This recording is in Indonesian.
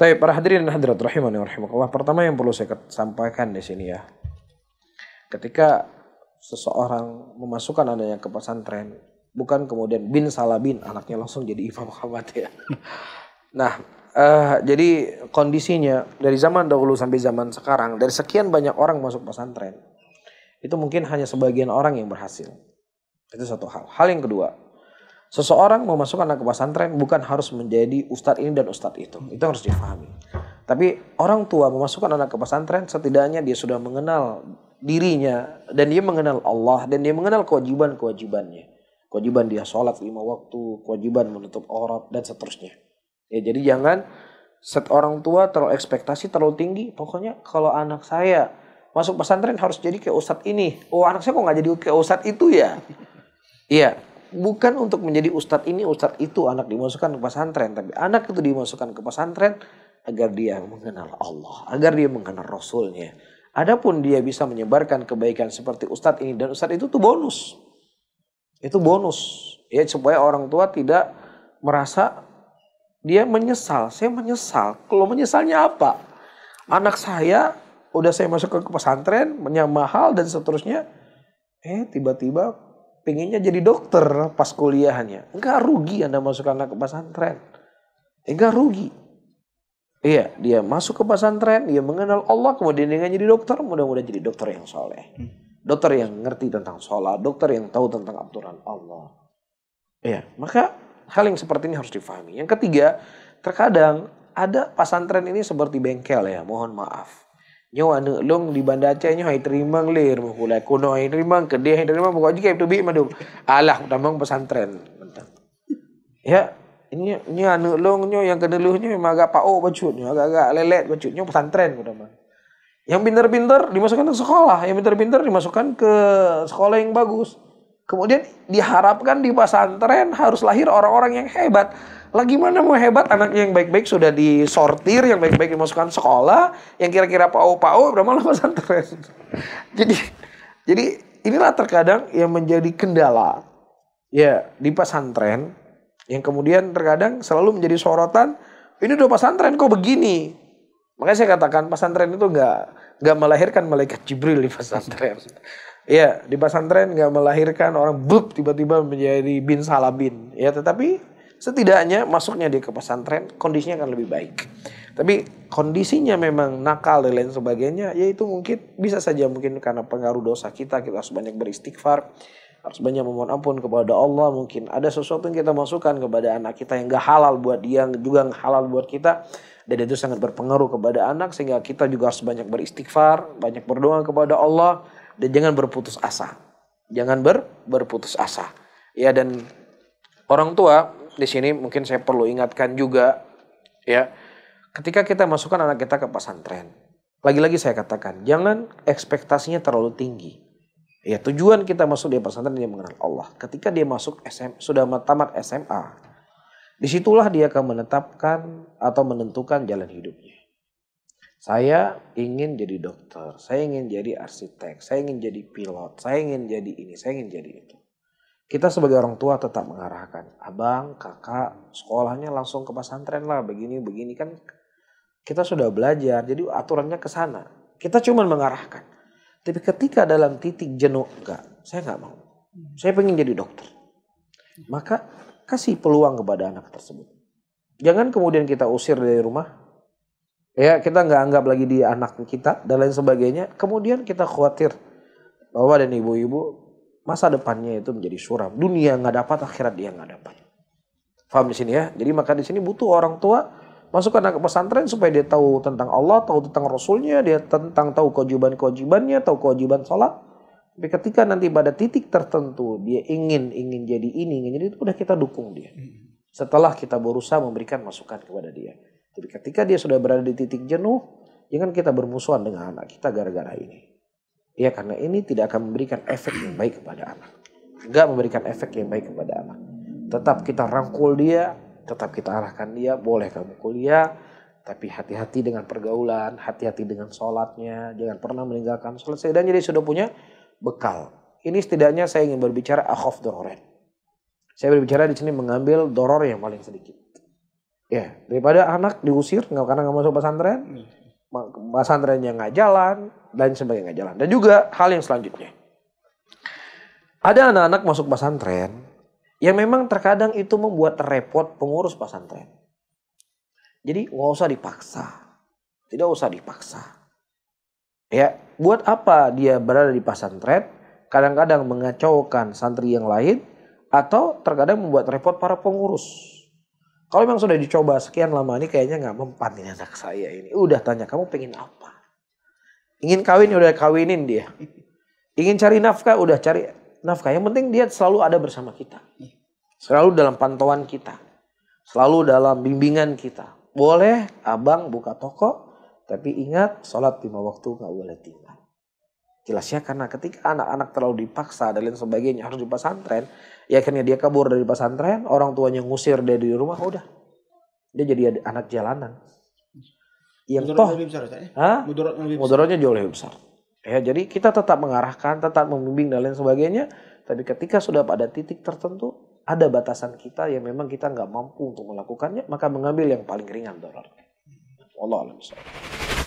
Tapi para hadirin dan hadirat rahimani wa rahimakumullah. Pertama yang perlu saya sampaikan di sini ya. Ketika seseorang memasukkan anaknya ke pesantren, bukan kemudian bin salah bin anaknya langsung jadi imam khamat ya. Nah, uh, jadi kondisinya dari zaman dahulu sampai zaman sekarang, dari sekian banyak orang masuk pesantren, itu mungkin hanya sebagian orang yang berhasil. Itu satu hal. Hal yang kedua, Seseorang mau masuk anak ke pesantren bukan harus menjadi ustadz ini dan ustadz itu. Itu harus difahami. Tapi orang tua memasukkan anak ke pesantren setidaknya dia sudah mengenal dirinya dan dia mengenal Allah dan dia mengenal kewajiban-kewajibannya. Kewajiban dia sholat lima waktu, kewajiban menutup aurat dan seterusnya. Ya jadi jangan set orang tua terlalu ekspektasi terlalu tinggi. Pokoknya kalau anak saya masuk pesantren harus jadi kayak ustadz ini. Oh anak saya kok nggak jadi kayak ustadz itu ya? Iya bukan untuk menjadi ustadz ini ustadz itu anak dimasukkan ke pesantren tapi anak itu dimasukkan ke pesantren agar dia mengenal Allah agar dia mengenal Rasulnya adapun dia bisa menyebarkan kebaikan seperti ustadz ini dan ustadz itu tuh bonus itu bonus ya supaya orang tua tidak merasa dia menyesal saya menyesal kalau menyesalnya apa anak saya udah saya masukkan ke pesantren menyamahal dan seterusnya eh tiba-tiba pinginnya jadi dokter pas kuliahnya. Enggak rugi Anda masuk anak ke pesantren. Enggak rugi. Iya, dia masuk ke pesantren, dia mengenal Allah, kemudian dia jadi dokter, mudah-mudahan jadi dokter yang soleh. Hmm. Dokter yang ngerti tentang sholat, dokter yang tahu tentang aturan Allah. Iya, maka hal yang seperti ini harus difahami. Yang ketiga, terkadang ada pesantren ini seperti bengkel ya, mohon maaf nyo anak long di bandar Aceh nyo hai terimang mau mukula kuno hai terimang kedai hai terimang buka juga itu bi madu alah tambang pesantren ya ini nyo anak long nyo yang kena nyo memang agak pao bacut nyo agak-agak lelet bacut nyo pesantren ku yang pintar-pintar dimasukkan ke sekolah yang pintar-pintar dimasukkan ke sekolah yang bagus Kemudian diharapkan di pesantren harus lahir orang-orang yang hebat. Lagi mana mau hebat anak yang baik-baik sudah disortir, yang baik-baik dimasukkan sekolah, yang kira-kira pau-pau udah malah pesantren. jadi jadi inilah terkadang yang menjadi kendala ya di pesantren yang kemudian terkadang selalu menjadi sorotan ini udah pesantren kok begini makanya saya katakan pesantren itu nggak nggak melahirkan malaikat jibril di pesantren Ya di pesantren nggak melahirkan orang bub tiba-tiba menjadi bin salabin. Ya, tetapi setidaknya masuknya dia ke pesantren kondisinya akan lebih baik. Tapi kondisinya memang nakal dan lain sebagainya, yaitu mungkin bisa saja mungkin karena pengaruh dosa kita, kita harus banyak beristighfar, harus banyak memohon ampun kepada Allah. Mungkin ada sesuatu yang kita masukkan kepada anak kita yang gak halal buat dia, yang juga gak halal buat kita. Dan itu sangat berpengaruh kepada anak sehingga kita juga harus banyak beristighfar, banyak berdoa kepada Allah dan jangan berputus asa. Jangan ber, berputus asa. Ya dan orang tua di sini mungkin saya perlu ingatkan juga ya. Ketika kita masukkan anak kita ke pesantren, lagi-lagi saya katakan, jangan ekspektasinya terlalu tinggi. Ya, tujuan kita masuk di pesantren dia mengenal Allah. Ketika dia masuk SM, sudah tamat SMA, disitulah dia akan menetapkan atau menentukan jalan hidupnya. Saya ingin jadi dokter, saya ingin jadi arsitek, saya ingin jadi pilot, saya ingin jadi ini, saya ingin jadi itu. Kita sebagai orang tua tetap mengarahkan, abang, kakak, sekolahnya langsung ke pesantren lah, begini, begini kan kita sudah belajar, jadi aturannya ke sana. Kita cuma mengarahkan. Tapi ketika dalam titik jenuh, enggak, saya enggak mau. Saya pengen jadi dokter. Maka kasih peluang kepada anak tersebut. Jangan kemudian kita usir dari rumah, ya kita nggak anggap lagi dia anak kita dan lain sebagainya kemudian kita khawatir bahwa dan ibu-ibu masa depannya itu menjadi suram dunia nggak dapat akhirat dia nggak dapat paham di sini ya jadi maka di sini butuh orang tua masukkan anak pesantren supaya dia tahu tentang Allah tahu tentang Rasulnya dia tentang tahu kewajiban kewajibannya tahu kewajiban sholat tapi ketika nanti pada titik tertentu dia ingin ingin jadi ini ingin jadi itu udah kita dukung dia hmm. setelah kita berusaha memberikan masukan kepada dia jadi ketika dia sudah berada di titik jenuh, jangan ya kita bermusuhan dengan anak kita gara-gara ini. Ya karena ini tidak akan memberikan efek yang baik kepada anak. Enggak memberikan efek yang baik kepada anak. Tetap kita rangkul dia, tetap kita arahkan dia, boleh kamu kuliah, tapi hati-hati dengan pergaulan, hati-hati dengan sholatnya, jangan pernah meninggalkan sholat. Dan jadi sudah punya bekal. Ini setidaknya saya ingin berbicara akhof dororen. Saya berbicara di sini mengambil doror yang paling sedikit. Ya, daripada anak diusir nggak karena nggak masuk pesantren, hmm. pesantrennya nggak jalan dan sebagainya nggak jalan. Dan juga hal yang selanjutnya, ada anak-anak masuk pesantren yang memang terkadang itu membuat repot pengurus pesantren. Jadi nggak usah dipaksa, tidak usah dipaksa. Ya, buat apa dia berada di pesantren? Kadang-kadang mengacaukan santri yang lain atau terkadang membuat repot para pengurus kalau memang sudah dicoba sekian lama ini kayaknya nggak mempan ini anak saya ini. Udah tanya kamu pengen apa? Ingin kawin udah kawinin dia. Ingin cari nafkah udah cari nafkah. Yang penting dia selalu ada bersama kita. Selalu dalam pantauan kita. Selalu dalam bimbingan kita. Boleh abang buka toko. Tapi ingat sholat lima waktu nggak boleh tinggal. Jelasnya karena ketika anak-anak terlalu dipaksa dan lain sebagainya harus di pesantren ya akhirnya dia kabur dari pesantren orang tuanya ngusir dia dari rumah oh, udah dia jadi anak jalanan yang toh lebih ya? jauh lebih besar ya jadi kita tetap mengarahkan tetap membimbing dan lain sebagainya tapi ketika sudah pada titik tertentu ada batasan kita yang memang kita nggak mampu untuk melakukannya maka mengambil yang paling ringan Allah alam